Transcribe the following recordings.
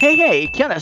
Hey hey, ¿qué onda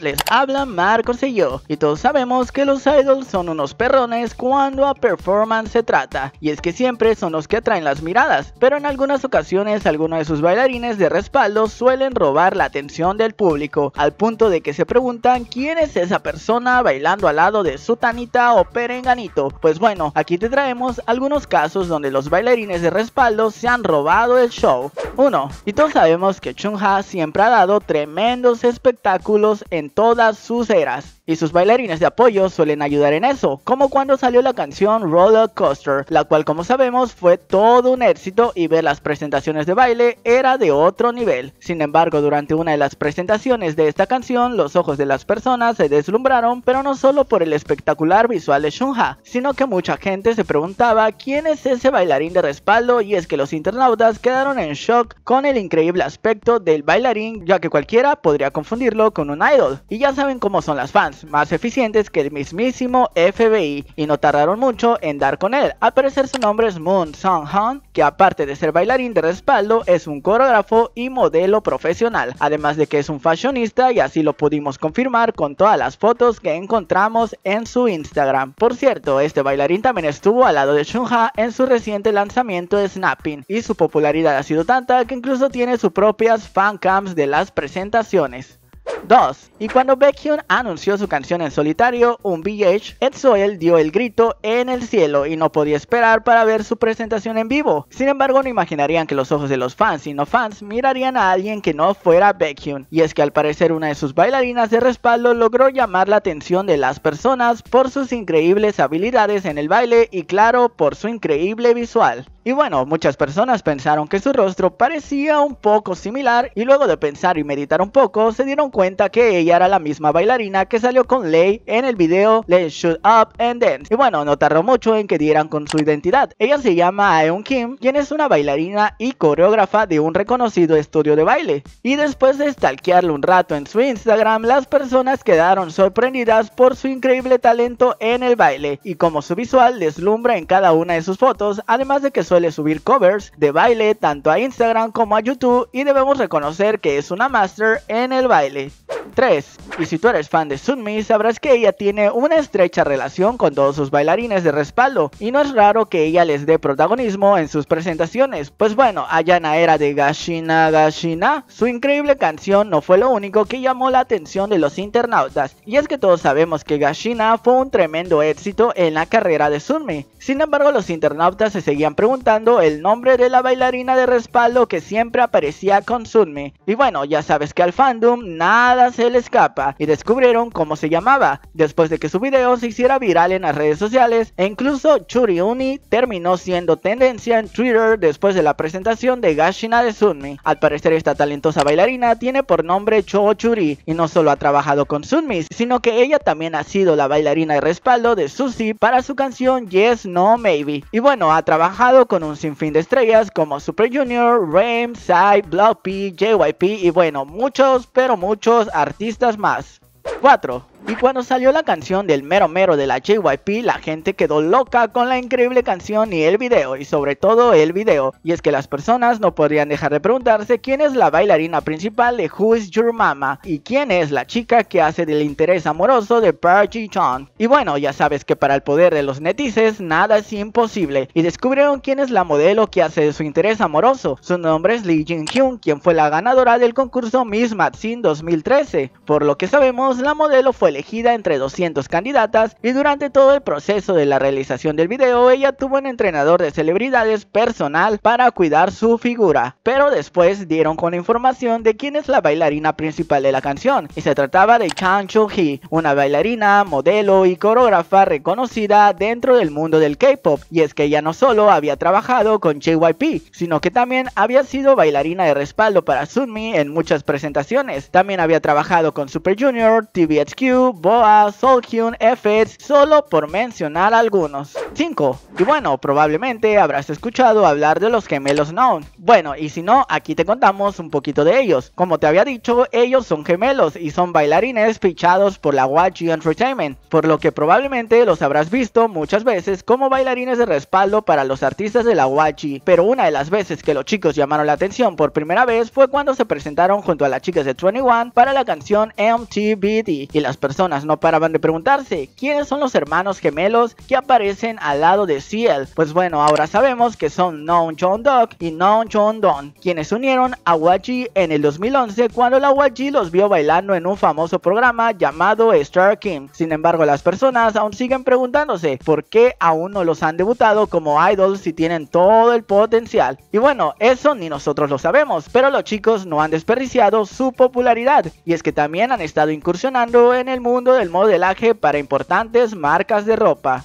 Les habla Marcos y yo, y todos sabemos que los idols son unos perrones cuando a performance se trata, y es que siempre son los que atraen las miradas, pero en algunas ocasiones algunos de sus bailarines de respaldo suelen robar la atención del público, al punto de que se preguntan quién es esa persona bailando al lado de su tanita o Perenganito. Pues bueno, aquí te traemos algunos casos donde los bailarines de respaldo se han robado el show. Uno. Y todos sabemos que Chunha siempre ha dado tremendos espectáculos en todas sus eras. Y sus bailarines de apoyo suelen ayudar en eso, como cuando salió la canción Roller Coaster, la cual como sabemos fue todo un éxito y ver las presentaciones de baile era de otro nivel. Sin embargo, durante una de las presentaciones de esta canción, los ojos de las personas se deslumbraron, pero no solo por el espectacular visual de Shunha, sino que mucha gente se preguntaba quién es ese bailarín de respaldo y es que los internautas quedaron en shock con el increíble aspecto del bailarín, ya que cualquiera podría confundirlo con un idol. Y ya saben cómo son las fans, más eficientes que el mismísimo FBI, y no tardaron mucho en dar con él. Al parecer su nombre es Moon Song Han, que aparte de ser bailarín de respaldo, es un coreógrafo y modelo profesional, además de que es un fashionista y así lo pudimos confirmar con todas las fotos que encontramos en su Instagram. Por cierto, este bailarín también estuvo al lado de Shunha en su reciente lanzamiento de Snapping, y su popularidad ha sido tanta que incluso tiene sus propias fancams de las presentaciones. 2. Y cuando Baekhyun anunció su canción en solitario, un VH, Ed Soel dio el grito en el cielo y no podía esperar para ver su presentación en vivo. Sin embargo, no imaginarían que los ojos de los fans y no fans mirarían a alguien que no fuera Baekhyun. Y es que al parecer una de sus bailarinas de respaldo logró llamar la atención de las personas por sus increíbles habilidades en el baile y claro, por su increíble visual. Y bueno, muchas personas pensaron que su rostro parecía un poco similar y luego de pensar y meditar un poco se dieron cuenta que ella era la misma bailarina que salió con Lei en el video Let's Shoot Up and Dance. Y bueno, no tardó mucho en que dieran con su identidad. Ella se llama Aeon Kim, quien es una bailarina y coreógrafa de un reconocido estudio de baile. Y después de stalkearlo un rato en su Instagram, las personas quedaron sorprendidas por su increíble talento en el baile y como su visual deslumbra en cada una de sus fotos, además de que su suele subir covers de baile tanto a Instagram como a YouTube y debemos reconocer que es una master en el baile. 3. Y si tú eres fan de Sunmi, sabrás que ella tiene una estrecha relación con todos sus bailarines de respaldo, y no es raro que ella les dé protagonismo en sus presentaciones. Pues bueno, Ayana era de Gashina Gashina. Su increíble canción no fue lo único que llamó la atención de los internautas, y es que todos sabemos que Gashina fue un tremendo éxito en la carrera de Sunmi. Sin embargo, los internautas se seguían preguntando el nombre de la bailarina de respaldo que siempre aparecía con Sunmi. Y bueno, ya sabes que al fandom nada se le escapa y descubrieron cómo se llamaba, después de que su video se hiciera viral en las redes sociales e incluso Churiuni terminó siendo tendencia en Twitter después de la presentación de Gashina de Sunmi. Al parecer esta talentosa bailarina tiene por nombre Cho Churi y no solo ha trabajado con Sunmi, sino que ella también ha sido la bailarina Y respaldo de Suzy para su canción Yes, No, Maybe. Y bueno, ha trabajado con un sinfín de estrellas como Super Junior, Rame, Psy, Bloppy JYP y bueno, muchos pero muchos artistas más. 4. Y cuando salió la canción del mero mero de la JYP, la gente quedó loca con la increíble canción y el video, y sobre todo el video. Y es que las personas no podrían dejar de preguntarse quién es la bailarina principal de Who is Your Mama y quién es la chica que hace del interés amoroso de Park Ji Y bueno, ya sabes que para el poder de los netices nada es imposible, y descubrieron quién es la modelo que hace de su interés amoroso. Su nombre es Lee Jin Hyun, quien fue la ganadora del concurso Miss Maxine 2013. Por lo que sabemos, la modelo fue elegida entre 200 candidatas y durante todo el proceso de la realización del video ella tuvo un entrenador de celebridades personal para cuidar su figura, pero después dieron con información de quién es la bailarina principal de la canción y se trataba de Chang Chung hee una bailarina, modelo y coreógrafa reconocida dentro del mundo del K-pop y es que ella no solo había trabajado con JYP, sino que también había sido bailarina de respaldo para Sunmi en muchas presentaciones, también había trabajado con Super Junior, TVXQ, Boa, FX, e solo por mencionar algunos. 5. Y bueno, probablemente habrás escuchado hablar de los gemelos no Bueno, y si no, aquí te contamos un poquito de ellos. Como te había dicho, ellos son gemelos y son bailarines fichados por la YG Entertainment, por lo que probablemente los habrás visto muchas veces como bailarines de respaldo para los artistas de la YG. Pero una de las veces que los chicos llamaron la atención por primera vez fue cuando se presentaron junto a las chicas de 21 para la canción MTBD y las personas personas no paraban de preguntarse quiénes son los hermanos gemelos que aparecen al lado de Ciel. Pues bueno, ahora sabemos que son Non John dog y Non John Don, quienes unieron a Waji en el 2011 cuando la Waji los vio bailando en un famoso programa llamado Star King. Sin embargo, las personas aún siguen preguntándose por qué aún no los han debutado como idols si tienen todo el potencial. Y bueno, eso ni nosotros lo sabemos, pero los chicos no han desperdiciado su popularidad y es que también han estado incursionando en el mundo del modelaje para importantes marcas de ropa.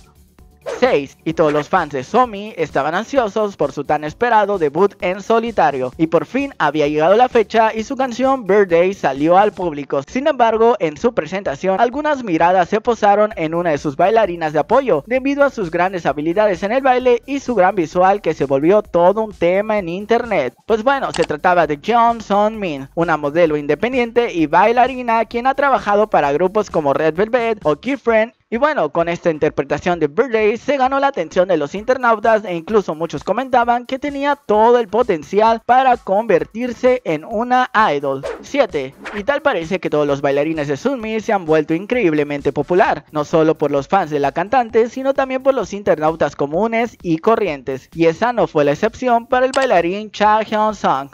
6. Y todos los fans de Somi estaban ansiosos por su tan esperado debut en solitario, y por fin había llegado la fecha y su canción Birthday salió al público. Sin embargo, en su presentación, algunas miradas se posaron en una de sus bailarinas de apoyo, debido a sus grandes habilidades en el baile y su gran visual que se volvió todo un tema en internet. Pues bueno, se trataba de John Son Min, una modelo independiente y bailarina quien ha trabajado para grupos como Red Velvet o Keyfriend y bueno, con esta interpretación de Birthday se ganó la atención de los internautas e incluso muchos comentaban que tenía todo el potencial para convertirse en una idol. 7. Y tal parece que todos los bailarines de Sunmi se han vuelto increíblemente popular, no solo por los fans de la cantante, sino también por los internautas comunes y corrientes. Y esa no fue la excepción para el bailarín Cha Hyun Sung.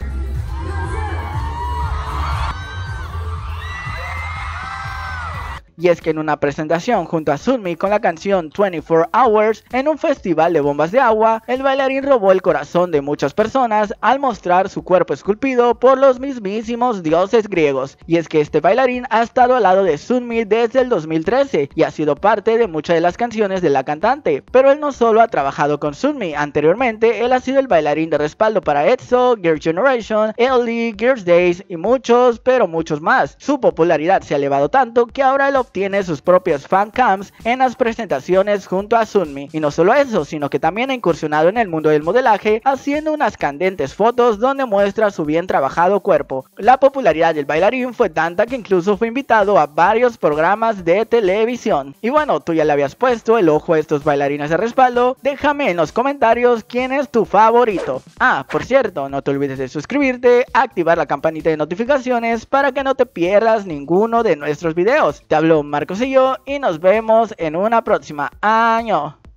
Y es que en una presentación junto a Sunmi con la canción 24 Hours en un festival de bombas de agua, el bailarín robó el corazón de muchas personas al mostrar su cuerpo esculpido por los mismísimos dioses griegos. Y es que este bailarín ha estado al lado de Sunmi desde el 2013 y ha sido parte de muchas de las canciones de la cantante. Pero él no solo ha trabajado con Sunmi, anteriormente él ha sido el bailarín de respaldo para EXO, Girl Generation, Ellie, Girls Days y muchos, pero muchos más. Su popularidad se ha elevado tanto que ahora lo tiene sus propios fancams en las presentaciones junto a Sunmi. Y no solo eso, sino que también ha incursionado en el mundo del modelaje haciendo unas candentes fotos donde muestra su bien trabajado cuerpo. La popularidad del bailarín fue tanta que incluso fue invitado a varios programas de televisión. Y bueno, tú ya le habías puesto el ojo a estos bailarines de respaldo, déjame en los comentarios quién es tu favorito. Ah, por cierto, no te olvides de suscribirte, activar la campanita de notificaciones para que no te pierdas ninguno de nuestros videos. Te hablo Marcos y yo y nos vemos en una próxima año.